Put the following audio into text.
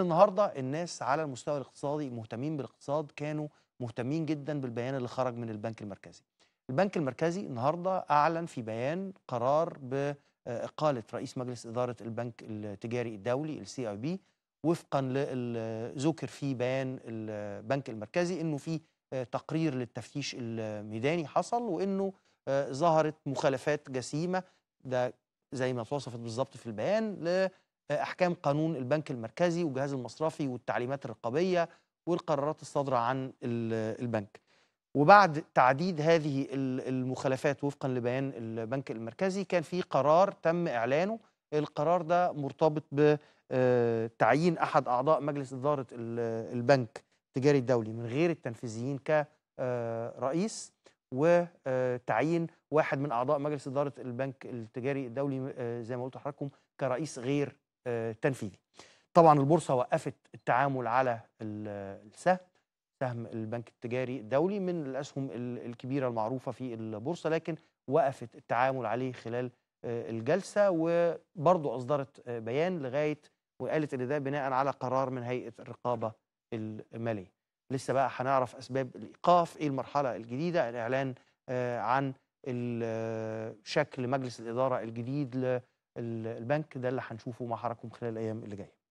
النهارده الناس على المستوى الاقتصادي مهتمين بالاقتصاد كانوا مهتمين جدا بالبيان اللي خرج من البنك المركزي. البنك المركزي النهارده اعلن في بيان قرار باقاله رئيس مجلس اداره البنك التجاري الدولي السي اي بي وفقا ذكر في بيان البنك المركزي انه في تقرير للتفتيش الميداني حصل وانه ظهرت مخالفات جسيمه ده زي ما توصفت بالظبط في البيان احكام قانون البنك المركزي والجهاز المصرفي والتعليمات الرقابيه والقرارات الصادره عن البنك. وبعد تعديد هذه المخالفات وفقا لبيان البنك المركزي كان في قرار تم اعلانه القرار ده مرتبط بتعيين آه، احد اعضاء مجلس اداره البنك التجاري الدولي من غير التنفيذيين كرئيس آه، وتعيين آه، واحد من اعضاء مجلس اداره البنك التجاري الدولي زي ما قلت لحضراتكم كرئيس غير آه، تنفيذي طبعا البورصه وقفت التعامل على السهم سهم البنك التجاري الدولي من الاسهم الكبيره المعروفه في البورصه لكن وقفت التعامل عليه خلال آه، الجلسه وبرضه اصدرت آه، بيان لغايه وقالت ان ده بناء على قرار من هيئه الرقابه الماليه لسه بقى هنعرف اسباب الايقاف ايه المرحله الجديده الاعلان عن شكل مجلس الاداره الجديد البنك ده اللي هنشوفه مع حضراتكم خلال الايام اللي جايه